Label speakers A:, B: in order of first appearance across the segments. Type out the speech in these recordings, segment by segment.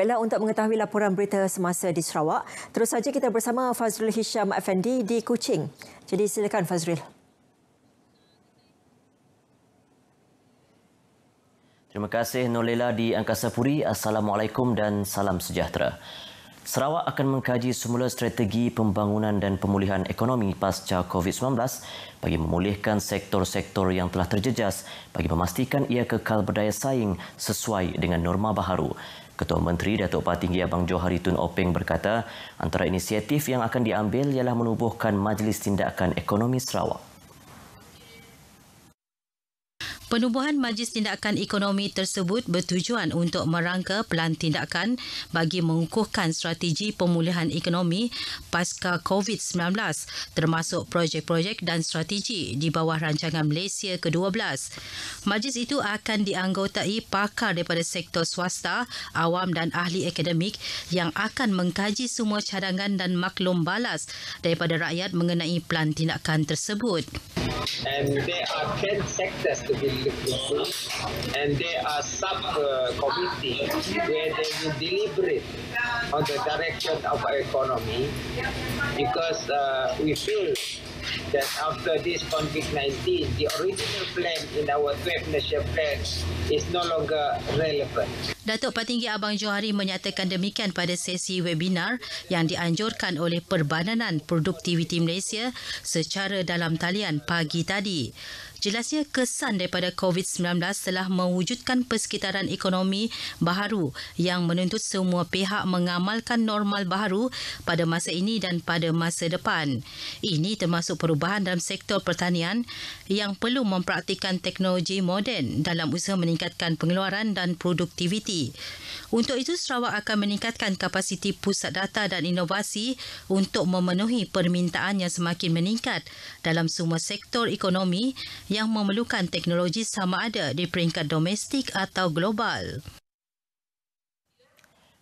A: Baiklah, untuk mengetahui laporan berita semasa di Sarawak, terus saja kita bersama Fazrul Hisham Effendi di Kuching. Jadi silakan Fazrul.
B: Terima kasih Nolela di Angkasa Puri. Assalamualaikum dan salam sejahtera. Sarawak akan mengkaji semula strategi pembangunan dan pemulihan ekonomi pasca COVID-19 bagi memulihkan sektor-sektor yang telah terjejas bagi memastikan ia kekal berdaya saing sesuai dengan norma baharu. Ketua Menteri Datuk Pati Tinggi Abang Johari Tun Openg berkata, antara inisiatif yang akan diambil ialah menubuhkan Majlis Tindakan Ekonomi Sarawak.
A: Penubuhan Majlis Tindakan Ekonomi tersebut bertujuan untuk merangka pelan tindakan bagi mengukuhkan strategi pemulihan ekonomi pasca COVID-19 termasuk projek-projek dan strategi di bawah Rancangan Malaysia ke-12. Majlis itu akan dianggotai pakar daripada sektor swasta, awam dan ahli akademik yang akan mengkaji semua cadangan dan maklum balas daripada rakyat mengenai pelan tindakan tersebut.
C: and there are 10 sectors to be looked into and there are sub committees uh, where they will deliberate
B: on the direction
C: of our economy because uh, we feel that after this COVID-19, the original plan in our 12 national plan is no longer relevant.
A: Datuk Patinggi Abang Johari menyatakan demikian pada sesi webinar yang dianjurkan oleh Perbananan Produktiviti Malaysia secara dalam talian pagi tadi. Jelasnya kesan daripada COVID-19 telah mewujudkan persekitaran ekonomi baharu yang menuntut semua pihak mengamalkan normal baharu pada masa ini dan pada masa depan. Ini termasuk perubahan perubahan dalam sektor pertanian yang perlu mempraktikkan teknologi moden dalam usaha meningkatkan pengeluaran dan produktiviti. Untuk itu, Sarawak akan meningkatkan kapasiti pusat data dan inovasi untuk memenuhi permintaan yang semakin meningkat dalam semua sektor ekonomi yang memerlukan teknologi sama ada di peringkat domestik atau global.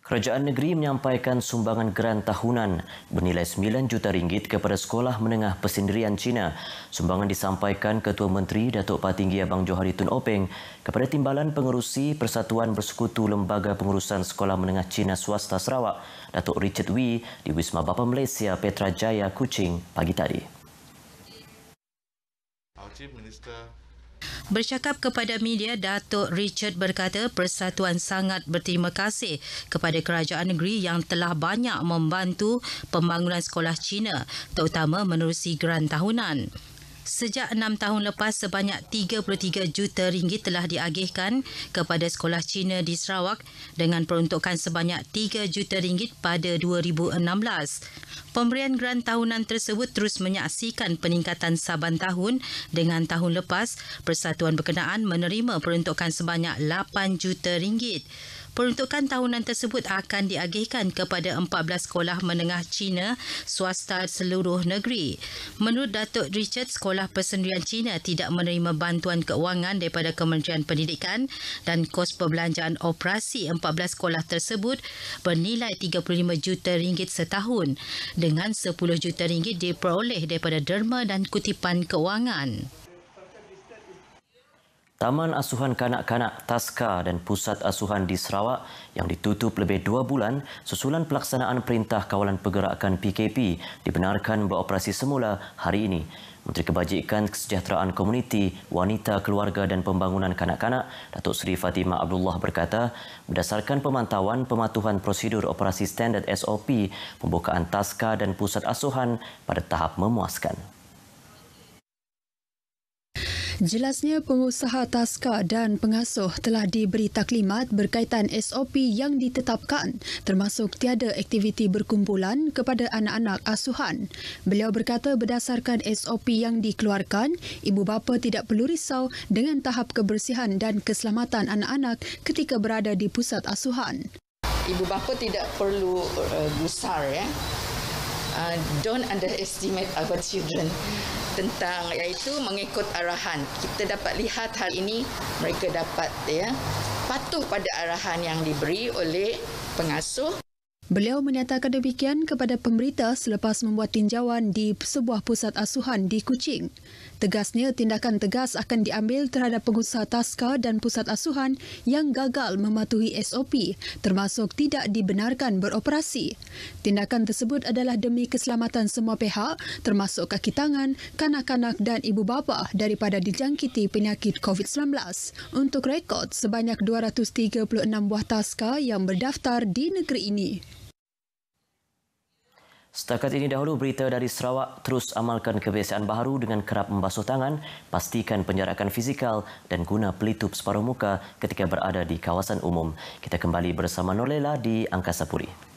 B: Kerajaan negeri menyampaikan sumbangan geran tahunan bernilai 9 juta ringgit kepada Sekolah Menengah Pesendirian China. Sumbangan disampaikan Ketua Menteri Datuk Patinggi Abang Johari Tun Openg kepada Timbalan Pengerusi Persatuan Bersekutu Lembaga Pengurusan Sekolah Menengah China Swasta Sarawak, Datuk Richard Wee di Wisma Bapa Malaysia Petra Jaya, Kuching pagi tadi.
A: Bercakap kepada media, Datuk Richard berkata persatuan sangat berterima kasih kepada kerajaan negeri yang telah banyak membantu pembangunan sekolah Cina, terutama menerusi geran tahunan. Sejak enam tahun lepas, sebanyak 33 juta ringgit telah diagihkan kepada sekolah Cina di Sarawak dengan peruntukan sebanyak 3 juta ringgit pada 2016. Pemberian geran tahunan tersebut terus menyaksikan peningkatan saban tahun dengan tahun lepas Persatuan Berkenaan menerima peruntukan sebanyak 8 juta ringgit. Peruntukan tahunan tersebut akan diagihkan kepada 14 sekolah menengah Cina swasta seluruh negeri. Menurut Datuk Richard, sekolah persendirian Cina tidak menerima bantuan keuangan daripada Kementerian Pendidikan dan kos perbelanjaan operasi 14 sekolah tersebut bernilai 35 juta ringgit setahun dengan 10 juta ringgit diperoleh daripada derma dan kutipan keuangan.
B: Taman Asuhan Kanak-Kanak Taska dan Pusat Asuhan di Sarawak yang ditutup lebih dua bulan susulan pelaksanaan Perintah Kawalan Pergerakan PKP dibenarkan beroperasi semula hari ini. Menteri Kebajikan Kesejahteraan Komuniti, Wanita, Keluarga dan Pembangunan Kanak-Kanak, Datuk Seri Fatimah Abdullah berkata, berdasarkan pemantauan pematuhan prosedur operasi standard SOP, pembukaan taska dan pusat asuhan pada tahap memuaskan.
C: Jelasnya pengusaha taska dan pengasuh telah diberi taklimat berkaitan SOP yang ditetapkan termasuk tiada aktiviti berkumpulan kepada anak-anak asuhan. Beliau berkata berdasarkan SOP yang dikeluarkan, ibu bapa tidak perlu risau dengan tahap kebersihan dan keselamatan anak-anak ketika berada di pusat asuhan.
A: Ibu bapa tidak perlu uh, gusar ya. Uh, don't underestimate our children tentang iaitu mengikut arahan. Kita dapat lihat hal ini mereka dapat ya patuh pada arahan yang diberi oleh pengasuh.
C: Beliau menyatakan demikian kepada pemberita selepas membuat tinjauan di sebuah pusat asuhan di Kuching. Tegasnya, tindakan tegas akan diambil terhadap pengusaha taska dan pusat asuhan yang gagal mematuhi SOP, termasuk tidak dibenarkan beroperasi. Tindakan tersebut adalah demi keselamatan semua pihak, termasuk kaki tangan, kanak-kanak dan ibu bapa daripada dijangkiti penyakit COVID-19. Untuk rekod, sebanyak 236 buah taska yang berdaftar di negeri ini.
B: Setakat ini dahulu berita dari Sarawak terus amalkan kebiasaan baru dengan kerap membasuh tangan, pastikan penjarakan fizikal dan guna pelitup separuh muka ketika berada di kawasan umum. Kita kembali bersama Norlela di Angkasa Puri.